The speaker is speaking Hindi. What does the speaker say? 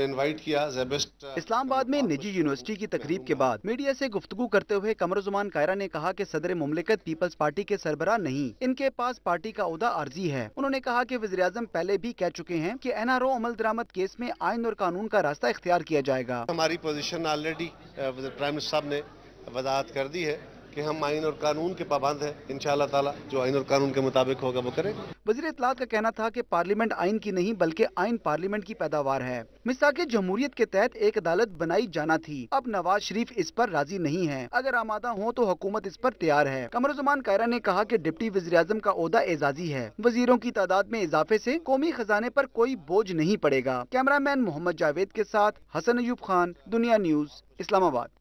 आपने इनवाइट किया जेबेस्ट uh, इस्लामाबाद में निजी यूनिवर्सिटी की तकरीब के बाद मीडिया से गुफ्तगू करते हुए कमरुजमान कायरा ने कहा कि सदर मुमलिकत पीपल्स पार्टी के सरबरा नहीं इनके पास पार्टी का उदा अर्जी है उन्होंने कहा की वजी अजम पहले भी कह चुके हैं की एन आर ओ अमल दरामद केस में आयन और कानून का रास्ता इख्तियार किया जाएगा हमारी पोजिशन ऑलरेडी प्राइम मिनिस्टर साहब ने वजाहत कर दी है कि हम आइन और कानून के पाबंद हैं इन ताला जो आइन और कानून के मुताबिक होगा वो करेंगे वजी इतलात का कहना था कि पार्लियामेंट आइन की नहीं बल्कि आइन पार्लियामेंट की पैदावार है मिसा के जमहूरियत के तहत एक अदालत बनाई जाना थी अब नवाज शरीफ इस पर राजी नहीं है अगर आमादा हो तो हुकूमत इस पर तैयार है उजमान कायरा ने कहा की डिप्टी वजी अजम का एजाजी है वजीरों की तादाद में इजाफे ऐसी कौमी खजाने आरोप कोई बोझ नहीं पड़ेगा कैमरा मैन मोहम्मद जावेद के साथ हसन अयूब खान दुनिया न्यूज इस्लामाबाद